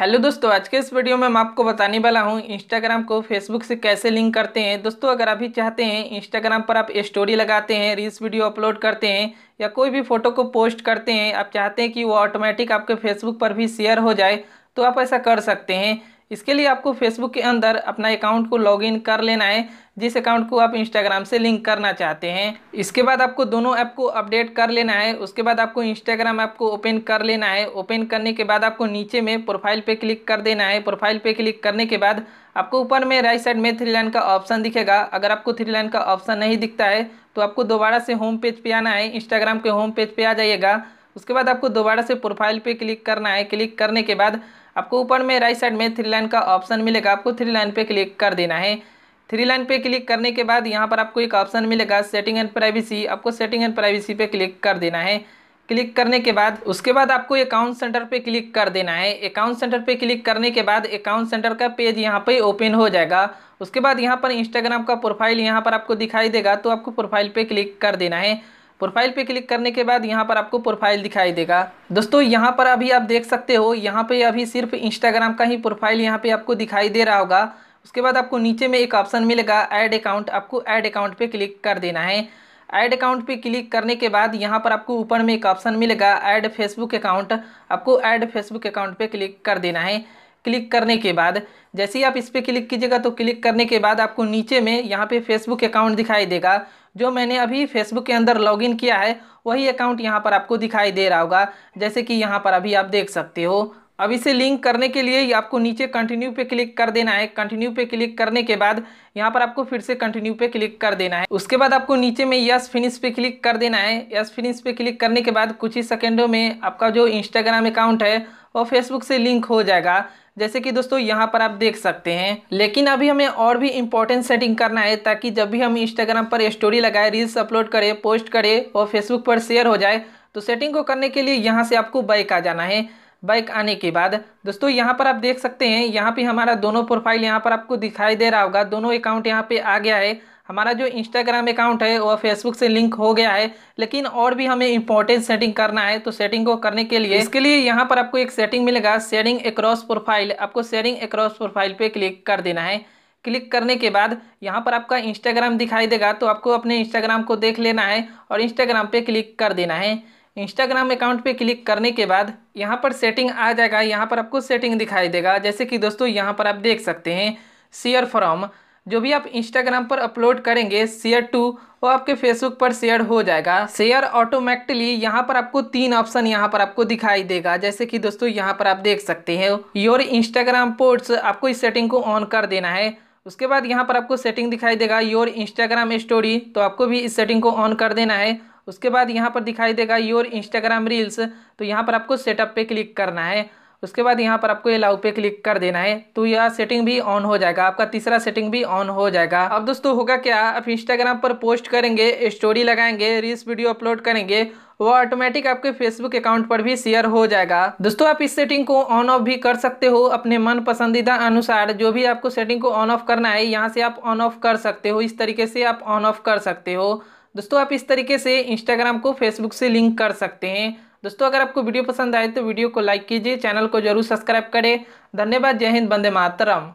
hello दोस्तों आज के इस वीडियो में मैं आपको बताने वाला हूँ इंस्टाग्राम को फेसबुक से कैसे लिंक करते हैं दोस्तों अगर अभी चाहते हैं इंस्टाग्राम पर आप स्टोरी लगाते हैं रील्स वीडियो अपलोड करते हैं या कोई भी फ़ोटो को पोस्ट करते हैं आप चाहते हैं कि वो ऑटोमेटिक आपके फेसबुक पर भी शेयर हो जाए तो आप ऐसा कर सकते हैं इसके लिए आपको फेसबुक के अंदर अपना अकाउंट को लॉगिन कर लेना है जिस अकाउंट को आप इंस्टाग्राम से लिंक करना चाहते हैं इसके बाद आपको दोनों ऐप को अपडेट कर लेना है उसके बाद आपको इंस्टाग्राम ऐप को ओपन कर लेना है ओपन करने के बाद आपको नीचे में प्रोफाइल पे क्लिक कर देना है प्रोफाइल पे क्लिक करने के बाद आपको ऊपर में राइट साइड में थ्री लाइन का ऑप्शन दिखेगा अगर आपको थ्री लाइन का ऑप्शन नहीं दिखता है तो आपको दोबारा से होम पेज पर आना है इंस्टाग्राम के होम पेज पर आ जाइएगा उसके बाद आपको दोबारा से प्रोफाइल पे क्लिक करना है क्लिक करने के बाद आपको ऊपर में राइट साइड में थ्री लाइन का ऑप्शन मिलेगा आपको थ्री लाइन पे क्लिक कर देना है थ्री लाइन पे क्लिक करने के बाद यहाँ पर आपको एक ऑप्शन मिलेगा सेटिंग एंड प्राइवेसी आपको सेटिंग एंड प्राइवेसी पे क्लिक कर देना है क्लिक करने के बाद उसके बाद आपको अकाउंट सेंटर पे क्लिक कर देना है अकाउंट सेंटर पे क्लिक करने के बाद अकाउंट सेंटर का पेज यहाँ पे ओपन हो जाएगा उसके बाद यहाँ पर इंस्टाग्राम का प्रोफाइल यहाँ पर आपको दिखाई देगा तो आपको प्रोफाइल पे क्लिक कर देना है प्रोफाइल पे क्लिक करने के बाद यहाँ पर आपको प्रोफाइल दिखाई देगा दोस्तों यहाँ पर अभी आप देख सकते हो यहाँ पे अभी सिर्फ इंस्टाग्राम का ही प्रोफाइल यहाँ पे आपको दिखाई दे रहा होगा उसके बाद आपको नीचे में एक ऑप्शन मिलेगा ऐड अकाउंट आपको ऐड अकाउंट पे क्लिक कर देना है ऐड अकाउंट पे क्लिक करने के बाद यहाँ पर आपको ऊपर में एक ऑप्शन मिलेगा ऐड फेसबुक अकाउंट आपको ऐड फेसबुक अकाउंट पे क्लिक कर देना है क्लिक करने के बाद जैसे ही आप इस पर क्लिक कीजिएगा तो क्लिक करने के बाद आपको नीचे में यहाँ पे फेसबुक अकाउंट दिखाई देगा जो मैंने अभी फेसबुक के अंदर लॉगिन किया है वही अकाउंट यहाँ पर आपको दिखाई दे रहा होगा जैसे कि यहाँ पर अभी आप देख सकते हो अब इसे लिंक करने के लिए आपको नीचे कंटिन्यू पे क्लिक कर देना है कंटिन्यू पे क्लिक करने के बाद यहाँ पर आपको फिर से कंटिन्यू पे क्लिक कर देना है उसके बाद आपको नीचे में यस फिनिश पे क्लिक कर देना है यस फिनिश पे क्लिक करने के बाद कुछ ही सेकेंडों में आपका जो इंस्टाग्राम अकाउंट है वो फेसबुक से लिंक हो जाएगा जैसे कि दोस्तों यहाँ पर आप देख सकते हैं लेकिन अभी हमें और भी इम्पोर्टेंट सेटिंग करना है ताकि जब भी हम इंस्टाग्राम पर स्टोरी लगाए रील्स अपलोड करें पोस्ट करें और फेसबुक पर शेयर हो जाए तो सेटिंग को करने के लिए यहाँ से आपको बाइक आ जाना है बाइक आने के बाद दोस्तों यहाँ पर आप देख सकते हैं यहाँ पे हमारा दोनों प्रोफाइल यहाँ पर आपको दिखाई दे रहा होगा दोनों अकाउंट यहाँ पे आ गया है हमारा जो इंस्टाग्राम अकाउंट है वह फेसबुक से लिंक हो गया है लेकिन और भी हमें इंपॉर्टेंट सेटिंग करना है तो सेटिंग को करने के लिए इसके लिए यहाँ पर आपको एक सेटिंग मिलेगा शेयरिंग अक्रॉस प्रोफाइल आपको शेयरिंग अक्रॉस प्रोफाइल पे क्लिक कर देना है क्लिक करने के बाद यहाँ पर आपका इंस्टाग्राम दिखाई देगा तो आपको अपने इंस्टाग्राम को देख लेना है और इंस्टाग्राम पे क्लिक कर देना है इंस्टाग्राम अकाउंट पे क्लिक करने के बाद यहाँ पर सेटिंग आ जाएगा यहाँ पर आपको सेटिंग दिखाई देगा जैसे कि दोस्तों यहाँ पर आप देख सकते हैं शेयर फ्रॉम जो भी आप इंस्टाग्राम पर अपलोड करेंगे शेयर टू वो आपके फेसबुक पर शेयर हो जाएगा शेयर ऑटोमेटिकली यहाँ पर आपको तीन ऑप्शन यहाँ पर आपको दिखाई देगा जैसे कि दोस्तों यहाँ पर आप देख सकते हैं योर इंस्टाग्राम पोस्ट आपको इस सेटिंग को ऑन कर देना है उसके बाद यहाँ पर आपको सेटिंग दिखाई देगा योर इंस्टाग्राम स्टोरी तो आपको भी इस सेटिंग को ऑन कर देना है उसके बाद यहाँ पर दिखाई देगा योर इंस्टाग्राम रील्स तो यहाँ पर आपको सेटअप पे क्लिक करना है उसके बाद यहाँ पर आपको अलाउ पे क्लिक कर देना है तो यह सेटिंग भी ऑन हो जाएगा आपका तीसरा सेटिंग भी ऑन हो जाएगा अब दोस्तों होगा क्या आप इंस्टाग्राम पर पोस्ट करेंगे स्टोरी लगाएंगे रील्स वीडियो अपलोड करेंगे वो ऑटोमेटिक आपके फेसबुक अकाउंट पर भी शेयर हो जाएगा दोस्तों आप इस सेटिंग को ऑन ऑफ भी कर सकते हो अपने मन पसंदीदा अनुसार जो भी आपको सेटिंग को ऑन ऑफ करना है यहाँ से आप ऑन ऑफ कर सकते हो इस तरीके से आप ऑन ऑफ कर सकते हो दोस्तों आप इस तरीके से इंस्टाग्राम को फेसबुक से लिंक कर सकते हैं दोस्तों अगर आपको वीडियो पसंद आए तो वीडियो को लाइक कीजिए चैनल को जरूर सब्सक्राइब करें धन्यवाद जय हिंद बंदे मातरम